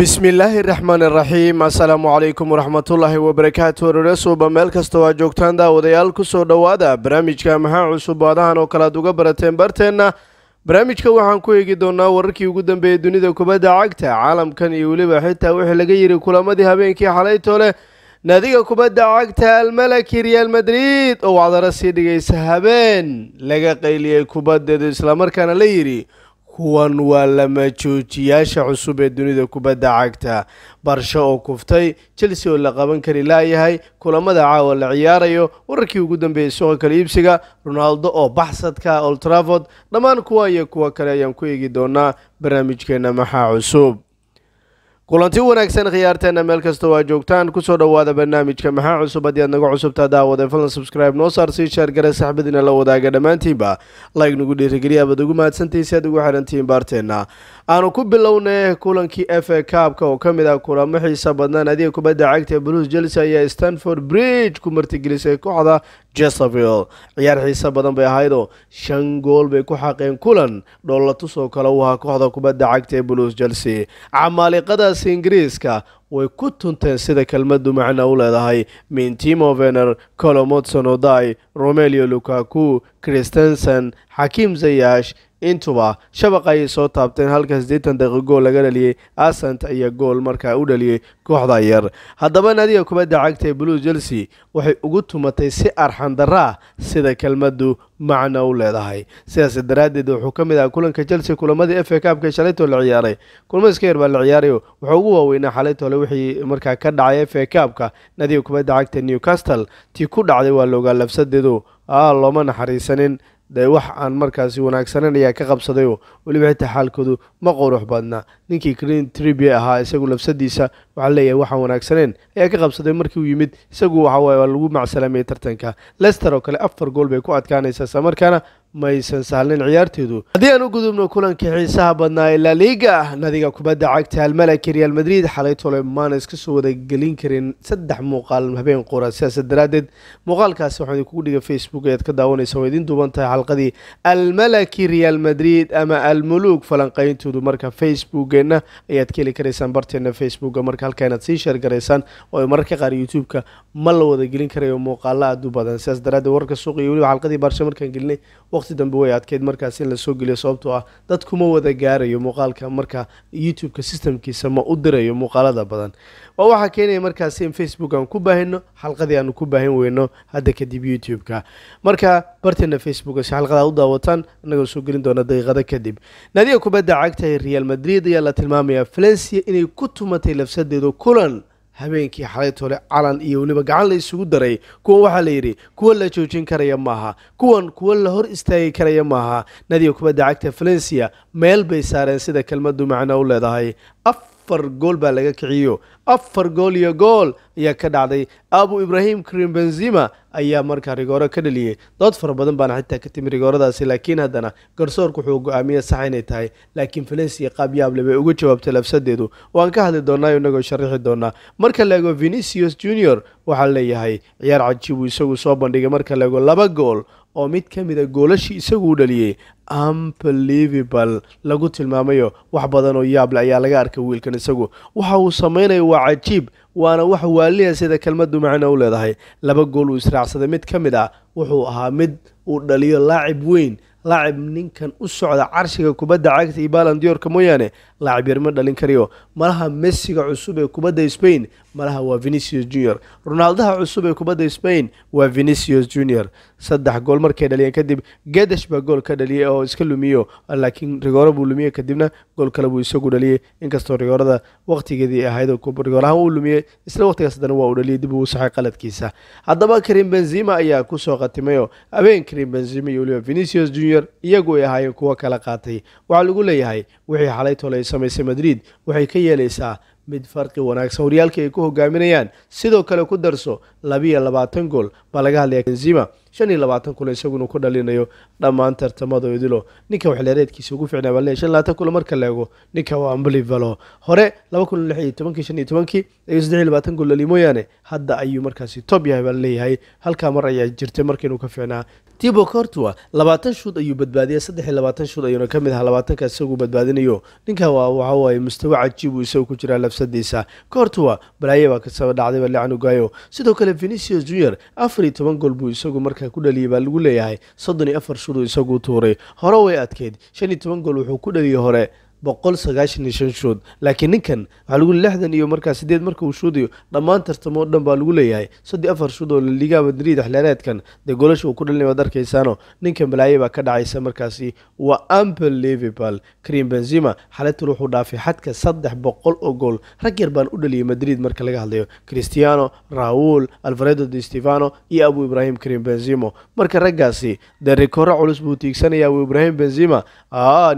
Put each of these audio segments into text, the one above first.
بسم illaahi raxmaan iraxiim assalaamu calaykum waraxmatullaahi wabarakaatu ororasuba meel kastoo aad joogtaan daawadayaal kusoo dhowaada barnaamijka maxaa cusub aadahan oo kale aad uga barateen barteenna barnaamijka waxaan ku eegi doonaa wararkii ugu dambeeyey dunida kubadda cagta caalamkan iyo weliba xitaa wixii laga yidhi kulamadii habeenkii xalayto leh naadiga kubadda cagta almalaki real madrid oo wacdaro sii dhigaysa habeen laga qayliyey kubaddeedu islamarkaana la yidhi kuwan waa lama joojiyaasha cusub ee dunida kubadda cagta barsho oo kuftay chelsea oo la qaban kari laayahay kulamada caawa la ciyaarayo wararkii ugu dambeeyey suuqa kala iibsiga ronaldo oo baxsadka oltraford dhammaan kuwa iyo kuwa kale ayaan ku eegi doonaa barnaamijkeenna maxaa cusub kulanti wanaagsan khiyaarteenna meel kasta oo aa joogtaan kusoo dhowaada barnaamijka maxaa cusub haddii aad naga cusubtaa daawada falan subscribe noo saar sii shaar gare saxbadiina la wadaaga dhammaantiinba layg nagu dhiirigeliya baad ugu mahadsantahi si aad ugu xidhantihiin baarteenna aanu ku bilownay kulankii f a kaabka oo ka mid ah kulamo xiisa badnaan adiga kubadda cagta ee bruce jelse ayaa stanford bridge ku martigelisay kooxda jezebel ciyaar xiise badan bay ahayd oo shan gool bay ku xaqeen kulan dhoolatus oo kale u ahaa kooxda kubadda cagta ee buluus chelsea camaaliqadaas ingiriiska way ku tunteen sida kelmaddu macna u leedahay min timo vener colomotson romelio lukaku christensen xakiim zayash intuba shabaqa ayay soo taabteen halka siddeetan daqiiqo gool laga dhaliyey asant iyo gool markaa u dhaliyey kooxda yar haddaba naadiga kubadda cagta ee blue chelsea waxay ugu tumatay si arxan daraa sida kelmaddu macno u leedahay sidaas daraaddeed wuxuu ka mid ahaa kulanka chelsea kulamadii f a kaabka shalaytoo la ciyaaray kulmadiska yar baa la ciyaaray waxaa ugu waaweynaa xalaytoo le wixii markaa ka dhacay f a kaabka naadiga kubadda cagta newcastle tii ku dhacday waa loogaa labsadeedu looma naxariisanin dee wax aan markaasi wanaagsaneyn ayaa ka qabsadayoo weliba xitaa xaalkoodu ma qurux badna ninkii green tribi ahaa isagu labsadiisa waxaa leeyahay waxaan wanaagsaneyn ayaa ka qabsaday markii uu yimid isagu waxaa waa lagu macsalaamiyey tartanka lester oo kale afar gool bay ku adkaanaysaa markaana maysan sahlin ciyaarteedu haddii aan u gudubno kulanka xiisaha badnaa ee laliga nadiga kubadda cagta almalaki real madrid xalay tole maana iska soo wadagelin karin saddex muuqaal habeen qura sidaas daraaddeed muuqaalkaasi waxaan idinkugu dhiga facebook ayaad ka daawanaysaan waa idiin duuban tahay xalqadii almalaki real madrid ama almuluug falanqayntoodu marka facebookeenna ayaad ka heli karaysaan barteena facebooka marka halka inaad sii sheergaraysaan oo mararka qaar youtube-ka ma la wadagelin karayo muuqaala aad u badan sidaas daraadeed warka suuqa weliba xalqadii baarsha markaan gelinay waqti dambe way adkeyd markaas in lasoo geliyo sababtoo ah dad kuma wada gaarayo muuqaalka marka youtube-ka systemkiisa ma u dirayo muuqaalada badan waa waxaa keenaya markaas in facebook aan ku baahino xalqadii aanu ku baahin weyno hadda kadib youtube-ka marka barteena facebook si xalqadaa u daawataan annagoo soo gelin doona daqiiqada kadib naadiga kubadda cagta ee real madrid ayaa la tilmaamayaa valencia inay ku tumatay lafsadeedu kulan habeenkii xalayt hole calan iyo weliba gacan la isugu daray kuwan waxaa la yidhi kuwa la joojin karaya maaha kuwan kuwa la hor istaagi karaya maaha nadiga kubadda cagta valencia meel bay saareen sida kelmaddu macno u leedahay afar gool baa laga kiciyo afar gool iyo gool ayaa ka dhacday abu ibrahim karim benzima ayaa markaa rigooro ka dhaliyey dood fara badan baana xitaa ka timi rigooradaasi laakiin haddana garsoorku wuxuu go saxa inay tahay laakiin valencia yaable bay uga jawaabtay labsadeedu waan ka hadli doonaa inagoo sharaxi doonaa marka laego venicius junior waxaa leeyahay ciyaar cajiibuu isagu soo bandhigay marka laego laba gool oo mid ka mid a ah goolashii isagu u dhaliyey unbelievable lagu tilmaamayo wax badan oo yaable ayaa laga arkay wiilkan isagu waxa uu samaynayo waa cajiib waana wax waaliya sida kelmaddu macna u leedahay laba gool uu israacsaday mid ka mid ah wuxuu ahaa mid uu dhaliyo laacib weyn laacib ninkan u socda carshiga kubadda cagta iyo balandiyorka mooyaane laacib yarma dhalin kariyo malaha messiga cusub ee kubadda spain malaha waa venicius junior ronaaldaha cusub ee kubadda spain waa venicius junior saddex gool markay dhaliyeen kadib gadesh baa gool ka dhaliyay oo iska lumiyo laakiin rigooro buu lumiyey kadibna gool kale buu isagu dhaliyey inkastoo rigoorada waqtigeedii ahayd rigoorahaan uu lumiyey isla waqtigaas haddana waa uu dhaliyay dib uu saxay qaladkiisa haddaba karim benzima ayaa kusoo qatimayoo abeen karim benzima iyo waliba venicius junior iyagu ay ahaayeen kuwo kala qaatay waxaa lagu leeyahay wixii xalay tolay samaysay madrid waxay ka yeelaysaa mid farqi wanaagsan horyaalka ay ku hogaaminayaan sidoo kale ku darso labiyo labaatan gool baa laga hadlaya enzima shan iyo labaatan kulan isagu ku dhalinayo dhammaan tartamada idilo ninka waxleereedkiisa ugu ficnaa baa leeyahy shan labaatan kulan marka la ninka waa amblivalo hore laba kun lix iyo tobankii shan iyo tobankii iyo saddex iyo labaatan gool laliy hadda ayuu markaasi top yahay baa leeyahay halkaa mar ayaa jirtay marka ka ficnaa tibo cortua labaatan shuud ayuu badbaadiyay saddex iyo labaatan shuud ayuuna ka mid ahaa labaatanka isagu badbaadinayo ninka waa waxawaaye mustawa cajiibu isagu ku jiraa labsadiisa cortua balaaye baa kasaba dhacdayba lecanugaayo sidoo kale venicius junior afar iyo toban gool buu isagu marka halkan ku dhaliyay baa lagu leeyahay soddon iyo afar shuruud isaguu tuuray hore way adkeyd shan iyo toban gool wuxuu ku dhaliyay hore boqol sagaashan iyo shan shuud laakiin ninkan waxaa lagu lixdan iyo markaa sideed marka uu shuudayo dhammaan tartamoo dhan baa lagu leeyahay saddex afar shuud oo laliigaha madriid axlaaneedkan ah, dee golasha uu ku dhalinay waad arkaysaano ninka malaaye baa ka dhacaysa markaasi waa ample unbelievable karim benzima xaletul wuxuu dhaafay xadka saddex boqol oo gool rag yar baan u dhaliyay madriid marka laga hadlayo cristiano raul alvaredo de stefano iyo abu ibrahim crim benzimo marka raggaasi dee rikoora culus buu tiigsanaya abu ibrahim benzima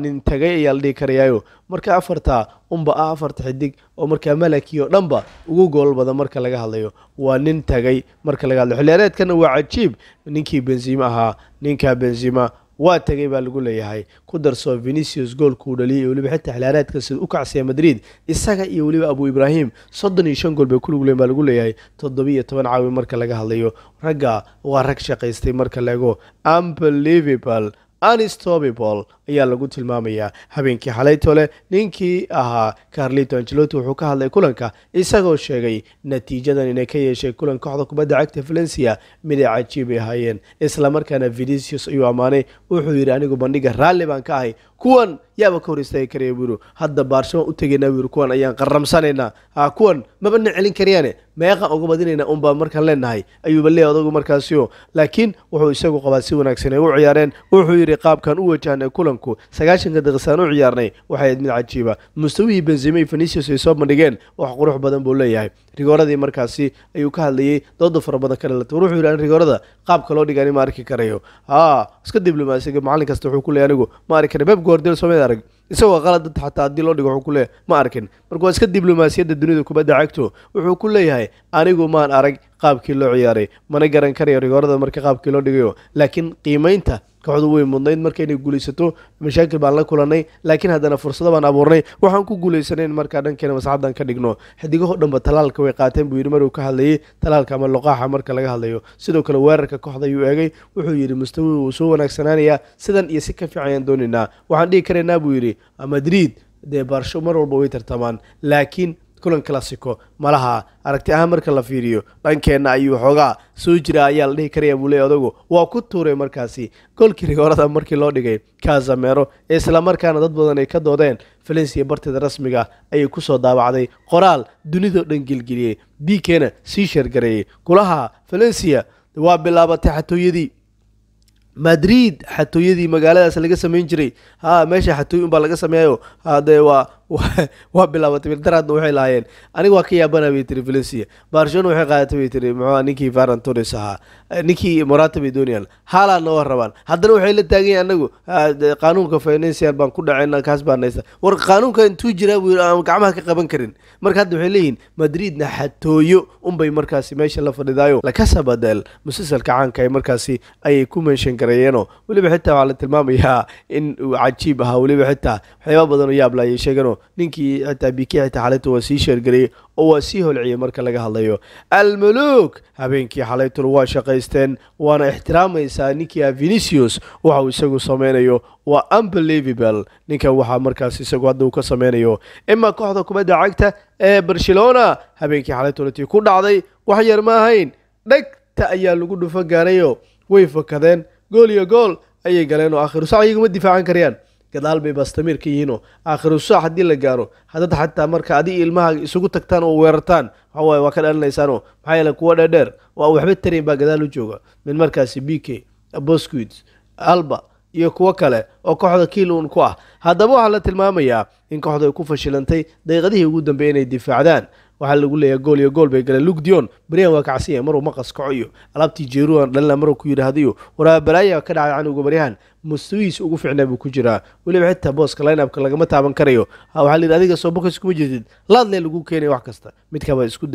nin tagay ayaa la dhihi karaya garaacayo marka afarta unba ah afarta xidig oo markaa malakio dhanba ugu gool badan marka laga hadlayo waa nin tagay marka laga hadlayo xilliyareedkana waa cajiib ninkii benzima ahaa ninkaa benzima waa tegay baa lagu leeyahay ku darsoo venicius goolkuu dhaliyay weliba xitaa xilaareedka sida u kacsaya madrid isaga iyo weliba abu ibraahim soddon iyo shan gool bay kulugleen baa lagu leeyahay toddoba-iyo toban caawi marka laga hadlayo ragga waa rag shaqaystay marka lego ampelivable anstobable ayaa lagu tilmaamayaa habeenkii xalaytole ninkii ahaa carlito angelotti wuxuu ka hadlay kulanka isagoo sheegay natiijadan inay ka yeeshay kulan kooxda kubadda cagta valencia mid ay cajiib ahaayeen islamarkaana vinicius ayuu ammaanay wuxuu yidhi anigu bandhiga raalli baan ka ahay kuwan yaaba ka hor istaagi karaya wiru hadda baarshima u tegaynaa wiru kuwan ayaan qaramsanaynaa a ah, kuwan mabana celin karayaane meeqan uga badinaynaa unbaan markaan leenahay ayuuba leey odagu markaasio laakiin wuxuu isagu qabaa si wanaagsan ay u ciyaareen wuxuu yidhi qaabkan u wajahnay kulan kulanku sagaashanka daqiiqsaan u ciyaarnay waxay ayd mid cajiiba mustawihii benzima iyo venicius ay soo bandhigeen wax qurux badan buu leeyahay rigooradii markaasi ayuu ka hadlayey dooda fara badan ka dhalatay wuxuu yidhi an rigoorada qaabka loo dhigani ma arki karayo haa iska diblomaasiga macallin kasta wuxuu ku leeyay anigu ma arki karayo beb goordel soomad arag isagoo qalada xataa haddii loo dhigo wuxuu ku ma arkin marka waa iska diblomaasiyadda dunida kubadda cagto wuxuu ku leeyahay anigu maan arag qaabkii loo ciyaaray mana garan karayo rigoorada marka qaabkii loo dhigayo laakiin qiimaynta kooxdu way mudnayd marka inay guulaysato mashaakil baan la kulannay laakiin haddana fursado baan abuurnay waxaan ku guulaysanayn markaa dhankeena masaxadaan ka dhigno xidigahoo dhanba talaalka way qaateen buu yidhi maruu ka hadlayey talaalka ama loqaaxa marka laga hadlayo sidoo kale weerarka kooxda ayuu eegay wuxuu yidhi mustawi wuu soo wanaagsanaanayaa sidan iyo si ka fiican ayaan doonaynaa waxaan dhigi karaynaa buu yidhi madrid dee baarsho mar walba way tartamaan laakiin kulan classico malaha aragti ahaan marka la fiiriyo dhankeenna ayuu xoogaa soo jira ayaa la dhihi karaya buu leey odagu waa ku tuuray markaasi golkii rigoorada markii loo dhigay kazamero ee islamarkaana dad badan ay ka doodeen valensiya barteeda rasmiga ayay kusoo soo daabacday qoraal dunidoo dhan gelgeliyey diikeena sii sheergareeyey kulaha valensiya waa bilaabatay xatooyadii madrid xatooyadii magaaladaas laga samayn jiray ha meesha xatooyin baa laga sameeyayo hadee waa waa bilaabatay ildarada waxay lahaayeen aniga waa ka yaabana bay tiri valencia barcelona waxay qaadatay bay tiri muxua ah, ninkii varan torres ahaa eh, ninkii morata bay doonayaan haalaan na rabaan haddana waxay la taagan yahin anagu ah, qaanuunka financial baan ku dhacayna kaas baan haysta war qaanuunka intuu jiraa buu aan gacmaha ka qaban karin marka hadda waxay leeyihin madridna xatooyo unbay markaasi meesha la fadhidaayo lakasabadel musalsalka caanka ay markaasi ayay ku meenshan gareeyeenoo weliba xitaa waxaa la tilmaamayaa in cajiib ahaa weliba xitaa waxyaaba badan oo yaab la ninkii xitaa ah, biki xitaa ah, xalayta waa sii sheergariyey oo waa sii holciyey marka laga hadlayo almuluuk habeenkii xalaytuna waa shaqaysteen waana ixtiraamaysaa ninkii ah vinicius waxauu isagu samaynayo waa unbelievable ninkan waxaa markaas isagu hadda uu ka samaynayo imaa kooxda kubadda cagta ee barcelona habeenkii xalaytuna ku dhacday wax yar ma ahayn dhegta ayaa lagu dhufan gaarayo way fakadeen gool iyo gool ayay galeen oo akhiru sac difaacan karayaan gadaal bay ka yihiinoo aakhiru saac haddii la gaaro haddad xataa marka adi ilmahaaga isugu tagtaan oo weerartaan waxawaaye waa ka dhalinaysaanoo maxaa yeele kuwa dheerdheer oo aan waxba tarayn baa gadaal u jooga mid markaasi b k bosquid alba iyo kuwo kale oo kooxda kiilun ku ah haddaba waxaa la tilmaamayaa in kooxdu ay ku fashilantay daqiiqadihii ugu dambeeyay inay difaacdaan waxaa lagu leeyahay gool iyo gool bay galeen luk dion baryan waa kacsan yahay maruu maqas kaco iyo alaabtii jeeruhan dhalina maruu ku yidhaahdayo waraabalaaya ka dhacay canugu baryahan mustawihiisa ugu fiicnaa buu ku jiraa weliba xitaa booska lineapka lagama taaban karayo waxaa la yidhi adiga soo bokis kuma jirtid laadlee lagu keenaya wax kasta baa isku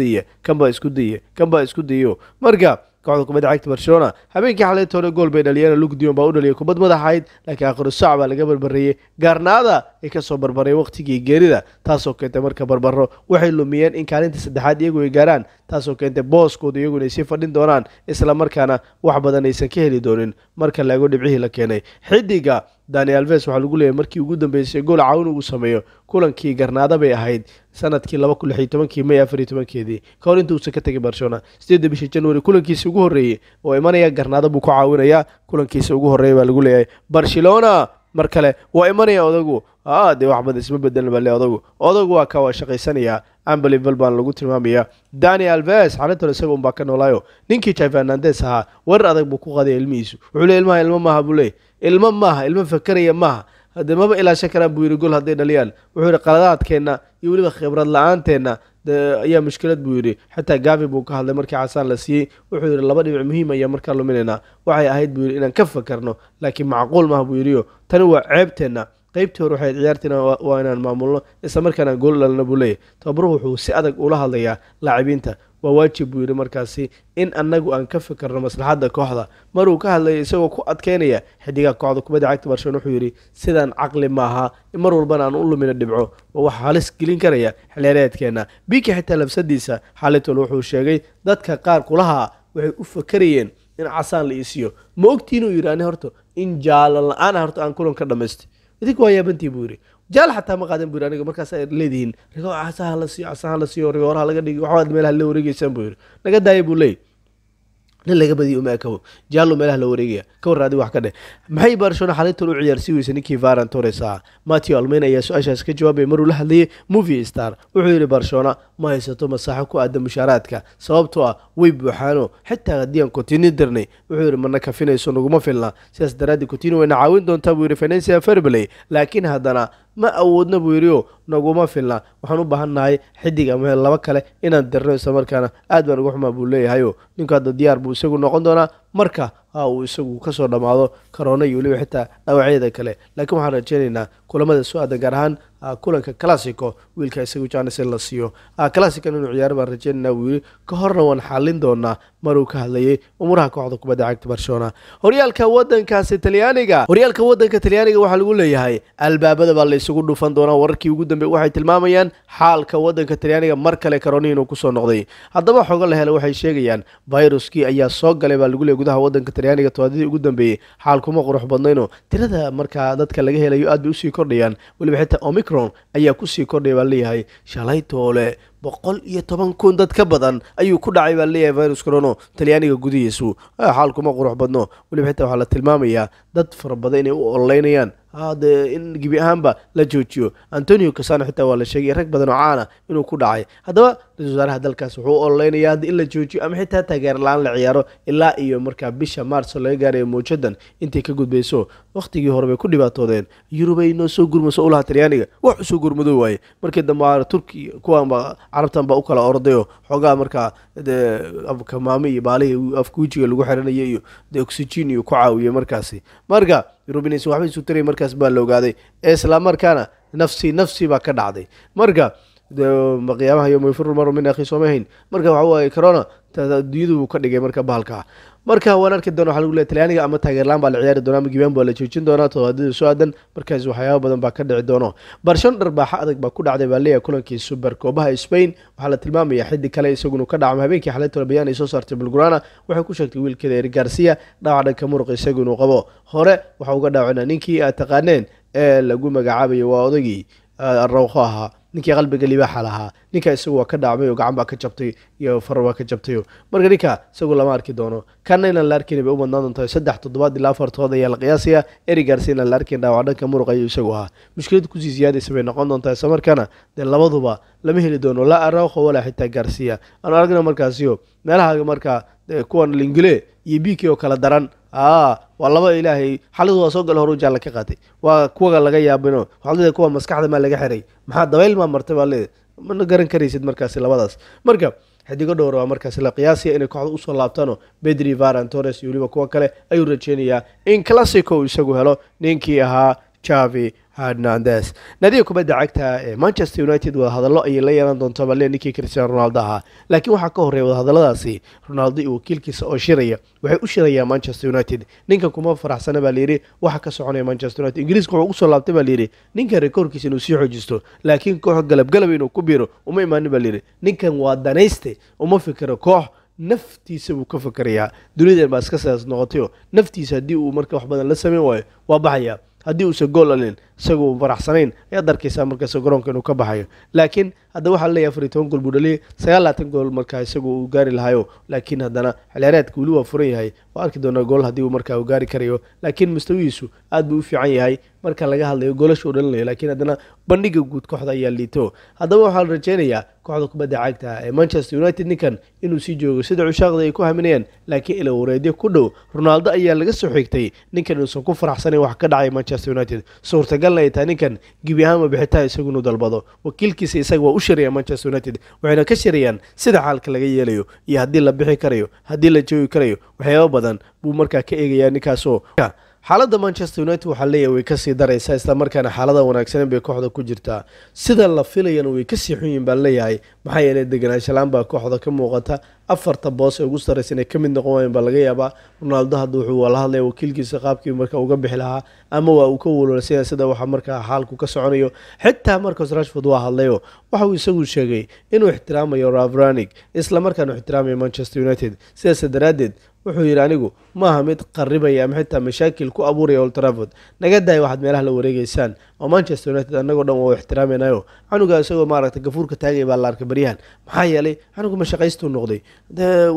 kan baa isku kan baa isku dayo marka kooxda kubadda cagta barcelona habeenkii xalayta hore gool bay dhaliyeen luke dion baa u dhaliyay kubad madaxayd laakiin akhirusac baa laga barbareeyey gaarnaada ay kasoo barbareen wakhtigii geerida taasoo keentay marka barbaro waxay lumiyeen in kaalinta saddexaad iyagu ay gaaraan taasoo keentay booskooda iyagu ay sii fadhin doonaan isla markaana wax badan aysan ka heli doonin marka laago dhibcihii la keenay xidiga dani alves waxaa lagu leeyahy markii ugu dambeysay gool caawin ugu sameeyo kulankii garnaada bay ahayd sanadkii laba kun lix tobankii may afar iyo tobankeedii ka hor intuusan ka tegay barcelona sideedda bisha januari kulankiisa ugu horreeyey oo imanaya garnaada buu ku caawinayaa kulankiisa ugu horreeya baa lagu leeyahay barcelona mar kale waa imanaya odagu a ah, dee waxbad isma bedelan bale odagu odagu waa kaa waa shaqaysanayaa ambalival baan lagu tilmaamayaa dani alves xalintan isaga unbaa ka noolaayo ninkii jai fernandes ahaa weerar adag buu ku qaaday ilmihiisu wuxuu le ilmaha ilmo maaha buu leey ilmo maaha ilmo fakeraya maaha hadee maba ilaashan karaan buu yidhi gol hadday dhaliyaan wuxuu yidhi qaladaadkeenna iyo weliba khibrad la aanteenna ayaa mushkilad buu yidhi xataa gaafi buu ka hadlay markii casaan la siiyey wuxuu yidhi laba dhinac muhiim ayaa markaa luminaynaa waxay ahayd buu yidhi inaan ka fakerno laakiin macquul maaha buu yidhiyo tani waa ceebteenna qaybtii hore waxayd ciyaartiina waa inaan maamulno isla markaanaan gool dhalno buu leeyahy tababaruhu wuxuu si adag ula hadlayaa laacibiinta waa waajib buu yidhi markaasi in annagu aan ka fikirno maslaxadda kooxda maruu ka hadlaya isagoo ku adkeynaya xidigaha kooxda kubadda cagta barcelona wuxuu yidhi sidaan caqli maaha mar walbana aan u lumina dhibco oo wax halis gelin karaya xilheereedkeenna biki xitaa labsadiisa xalitol wuxuu sheegay dadka qaar kulahaa waxay u fakarayeen in casaan la iisiyo ma ogtiinuu yidhi ani horta in jaalan la-aan ah horta aan kulan ka dhamaystay idink waa yaabantii buu yidhi jaal xataa ma qaadan bu buyri aniga markaas leedihiin rigo casaha la siiyo casaha la siiyo rigoorha laga dhigi waxaad meelaha la wareegeysaan buu yiri naga daaya buu leey nin laga badiyo umaa kawo jaallo meelaha la wareegaya ka warraadi wax ka dheh maxay barshona xalintan u ciyaarsi weysa ninkii varan torres ah matthew almain ayaa su-aashaas ka jawaabay maruu la hadlayay movie star wuxuu yidhi barshona ma haysato masaaxo ku aadda mushaaraadka sababtoo ah way buuxaano xitaa haddii aan kotini dirnay wuxuu yidhi mana kafinayso naguma filna sidaas daraaddeed kotini wayna caawin doontaa buu yidhi financia ferbley laakiin haddana ma awoodna buu yidhi oo naguma filna waxaan u baahan nahay xidig ama laba kale inaan dirno isla markaana aad baan ugu xumaa buu leeyahayo oo ninku hadda diyaar buu isagu noqon doonaa marka Ah, uu isagu kasoo dhammaado corona iyo weliba xitaa dhaawacyada kale laakiin waxaan rajeynaynaa kulamada so-aadan gaar ahaan ah, kulanka classico wiilka isagu janis in la siiyo ah, classican inuu ciyaar baan rajeynayna wuu yiri ka horna waan xallin doonaa maruu ka hadlayay umuraha kooxda kubadda cagta barcelona horyaalka wadankaasi talyaaniga horyaalka wadanka talyaaniga waxaa lagu leeyahay albaabada baa laysugu dhufan doonaa wararkii ugu dambeey waxay tilmaamayaan xaalka waddanka talyaaniga mar kale karoni inuu kusoo noqday haddaba xogo la hela waxay sheegayaan fayruskii ayaa soo galay baa lagu leey gudaha waddanka talyaaniga tobaadadii ugu dambeeyey xaalkuma qurux badnayno tirada markaa dadka laga helayo aad bay usii kordhayaan weliba xitaa omicron ayaa kusii kordhaya baa leeyahay shalaytoole boqol iyo toban kun dad ka badan ayuu ku dhacay baa leeyahay virus corono talyaaniga gudihiisu ah, xaalkuma qurux badno weliba xitaa waxaa la tilmaamayaa dad fara badan inay u ololeynayaan hadee ah, in gebi ahaanba la joojiyo antonio kasano xitaa waa la sheegay rag badan oo caana inuu ku dhacay haddaba ra-isul wasaaraha dalkaas wuxuu ololeynayaa hadda in la joojiyo ama xitaa taageerla-aan la ciyaaro ilaa iyo markaa bisha maarso laga gaarayo mawjadan intay ka gudbayso wakhtigii hore bay ku dhibaatoodeen yurub ay noo soo gurmaso u lahaa talyaaniga wax usoo gurmado waaye markii dambe a turkiya kuwaanba carabtan baa u kala ordayoo xoogaa markaa kamaame iyo baalihii afkuujiga lagu xiranaya iyo de oxygen iyo ku caawiye markaasi marka yurubinaysan waxba isu taray markaas baa la ogaaday ee islaamarkaana nafsi nafsi baa ka dhacday marka qiyaamaha yomafir maru min akhi sooma hayn marka waxa waaye corona dunyadu ka dhigay marka bahalka marka waan arki doona waxa lagu leeyahy talyaaniga ama taageerlaan baa la ciyaari doonaa ama gibaanba la joojin doonaa todobaadada soo aadan markaas waxyaaba badan baa ka dhici doono barshan dharbaaxa adag baa ku dhacday baa leeyahay kulankii super spain waxaa la tilmaamaya xiddi kale isaguna ka dhacmo habeenkii xalay tolabayaan ay soo saartay bulgurana waxay ku sheegtay wiilkeeda eer garsiya dhaaca dhanka muruq isagu qabo hore waxa uga dhaawacnaa ninkii aad taqaaneen ee lagu magacaabaya waa odagii ah, rawqo ahaa ninkii qalbiga libaaxa lahaa ninka isagu waa ka dhaacmay oo gacan baa ka jabtay iyo far waa ka jabtayo marka ninka isagu lama arki doono kana inaan la arkin bay u badnaan doonta saddex toddobaad ilaa afartood ayaa la qiyaasaya erigaarsi inaan la arkin dhaawac dhanka muruq ayuu isagu ahaa mushkilad kusii siyaadaysa bay noqon doontaa isla dee labaduba lama heli doono laa arauqo walaa xitaa gaarsiiya aanu aragna markaasiyo meelaha markaa kuwan lingile iyo biki oo kala daran a waa laba ilaahay xaladu waa soo gala hor ujaa la ka qaatay waa kuwaga laga yaabino waxaad kuwa maskaxda maa laga xiray maxaa dabayl maa martay baa leeda mana garan karaysid markaasi labadaas marka xidigo dhowr waa ah markaasi la qiyaasiya inay kooxda usoo laabtaano bedri varan torres iyo weliba kuwa kale ayuu rajeynayaa in classico isagu helo ninkii ahaa javi hernandes naadiga kubadda cagta ee eh, manchester united wadahadallo ayay la yeelan doontaa balee ninkii christiano ronaldo ahaa laakiin waxaa ka horreeya wadahadalladaasi ronaldo iyo wakiilkiisa oo shiraya waxay u shirayaa manchester united ninkan kuma faraxsana baa layidhi waxa ka soconaya manchester united ingiriiska wuxuu usoo laabtay baa layidhi ninkan rekoorkiisa inuu sii xoojisto laakiin koox galabgalab inuu ku biiro uma imaanin baa layidhi ninkan waa danayste uma fikiro koox naftiisa buu ka fakarayaa dunideen baa iska sidaas noqotayo naftiisa haddii uu marka wax badan la samayn waayo waa baxayaa haddii uusa gool alin isagao u faraxsanayn ayaad arkaysaa markaas garoonka inuu ka baxayo laakiin hadda waxaa laleeyahy afariy toban gool buu dhaliyay sagaalatan gool markaa isagu uu gaari lahayo laakiin haddana xilciyaareedka weli waa furan yahay waa arki doonaa gool haddii uu markaa uu gaari karayo laakiin mustawihiisu aad buu u fiican yahay marka laga hadlayo goolasha uu dhalinayo laakiin haddana bandhiga guud kooxda ayaa liito haddaba waxaa la rajeynayaa kooxda kubadda caagta ee manchester united ninkan inuu sii joogo sida cushaaqda ay ku haminayeen laakiin ila wareedyo ku dhow ronaldo ayaa laga soo xigtay ninkan inuusan ku faraxsanayn wax ka dhacay manchester united suurtaga galnaya taa ninkan gebi ahaanba bixitaa isagu inuu dalbado wakiilkiisa isaga waa u shiraya manchester united waxayna ka shirayaan sida xaalka laga yeelayo iyo haddii la bixi karayo haddii la joogi karayo waxyaaba badan buu markaa ka eegayaa ninkaasoo xaaladda manchester united waxaa leeyahay way kasii daraysaa islamarkaana xaalada wanaagsanin bay kooxda ku jirtaa sida la filayana way kasii xun yihin baa leeyahay maxaa yeelay deganaanshalaan baa kooxda ka muuqata afarta boos ee ugu sarraysa inay ka mid noqon waayeen baa laga yaabaa ronaaldo hadda wuxuu wala hadlaya wakiilkiisa qaabkii marka uga bixi lahaa ama waa uu ka walwalsaya sida waxa markaa xaalku ka soconayo xitaa marcos rashford waa hadlayo waxauu isagu sheegay inuu ixtiraamayo isla markaanu ixtiraamayo manchester united sidaas daraaddeed wuxuu yidhi anigu maaha mid qarribaya ama xitaa mashaakil ku abuuraya old trafford naga daay waxaad meelaha la wareegeysaan oo manchester united annagoo dhan waa u ixtiraamaynayo canuga isagoo maaragtay gafuurka taagay baa la arkay baryahan maxaa yeelay canugu mashaqaystuu noqday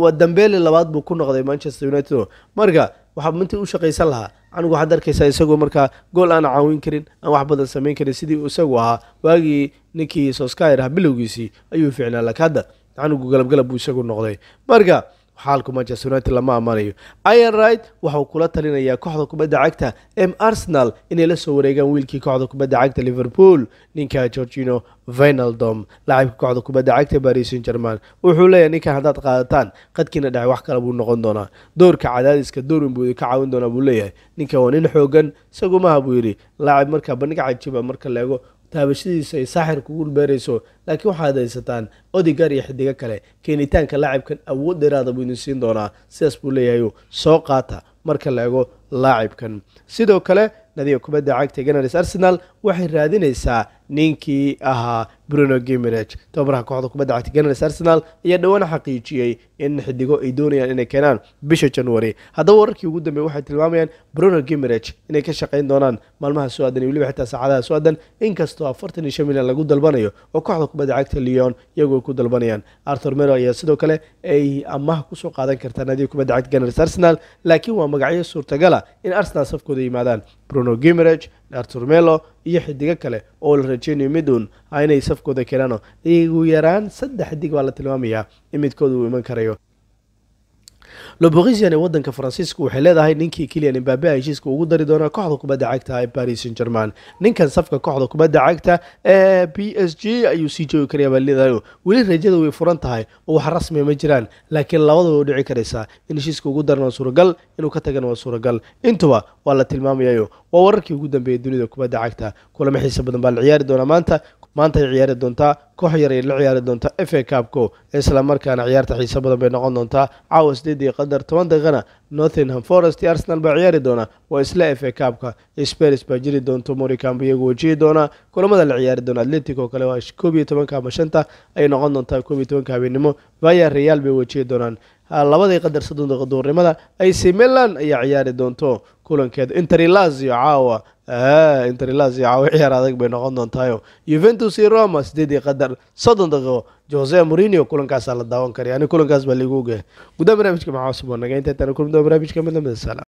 waa dambeele labaad buu ku noqday manchester united oo marka waxaa mintii u shaqaysan lahaa canugu waxaad arkaysaa isagoo markaa gool aan caawin karin aan wax badan samayn karin sidii isagu ahaa waagii ninkii soskyer ah bilowgiisii ayuu ficnaa lak hadda canugu galabgalab buu isagu noqday marka xaalku manchester united lama amanayo iron right waxauu kula talinayaa kooxda kubadda cagta m arsenal inay la soo wareegaan wiilkii kooxda kubadda cagta liverpool ninka georgino vinaldom laacibka kooxda kubadda cagta baris saint german wuxuu leeyahay ninkan haddaad qaadataan qadkiina dhece wax kale buu noqon doonaa doorka cadaadiska doorwin buu ka caawin doonaa buu leeyahay ninkan waa nin xoogan isagumaha buu yidhi laacib markaa bandhig marka leego taabashadiisa ay saaxir kugu beerayso laakiin waxaad haysataan odigar iyo xidigo kale keenitaanka laacibkan awood dheeraada buu idin siin doonaa sidaas buu leeyahay soo qaata marka la ego laacibkan sidoo kale nadiga kubadda cagta ganars arsenal waxay raadinaysaa ninkii ahaa bruno gemerage tababaraha kooxda kubadda cagta ganars arsenal ayaa dhowaan xaqiijiyey in xidigo ay doonayaan inay keenaan bisha januari haddaba wararkii ugu dambeey waxay tilmaamayaan bruno gemerage inay ka shaqayn doonaan maalmaha so adan iyo weliba xitaa saacadaha so-aadan inkastoo affartan iyo shan milyan lagu dalbanayo oo kooxda kubadda cagta leon iyagoo ku dalbanayaan arthur mero ayaa sidoo kale ay amaha kusoo qaadan kartaa naadiga kubadda cagta ganars arsenal laakiin waa magacyo suurtagala in arsenal safkooda yimaadaan bruno gemerage arthur melo iyo xidigo kale oo la rajeynayo miduun inay saf safkooda keenaano ugu yaraan saddex dig waa la tilmaamayaa in midkooda uu iman karayo loborisian ee wadanka faransiiska waxay leedahay ninkii kilian imbabe a heshiiska ugu dari doonaa kooxda kubadda cagta ee paris saint german ninkan safka kooxda kubadda cagta ee b s g ayuu sii joogi karayaa baa leedahay weli rajada way furan tahay oo wax rasmiya ma jiraan laakiin labadaba way dhici karaysaa in heshiiska ugu daran waa suuragal inuu ka tagana waa suuragal intuba waa la tilmaamayayo waa wararkii ugu dambeeyay dunida kubadda cagta kulamo xiisa badan baa la ciyaari doonaa maanta maantay ciyaari doontaa koox yaray la ciyaari doontaa f a cabko isla markaana ciyaarta xiiso badan bay noqon doontaa caawa sideed iyo qadar toban daqana northingham forest iyo arsenal baa ciyaari doonaa waa isla efe kaabka spers baa jiri doonto morikamb iyagu wajihi doonaa kulamada la ciyaari doona atleticoo kale waa koob iyo tobanka mashanta ayay noqon doontaa koob iyo tobanka habeenimo vaya real bay wajihi doonaan labadii qadar soddondaqa duurnimada ac milan ayaa ciyaari doonto kulankeeda interlazio caawa interlazio caawa ciyaar adag bay noqon doontaayo yuventus iyo roma sideedii qadar soddon daqiiqo jose morinio kulankaasaa la daawan karaya ani kulankaas baa liigu ogahay gudaha barnaamijka maxaa cusub oo naga inta tan kulmi doon barnaamijka midnimada salaam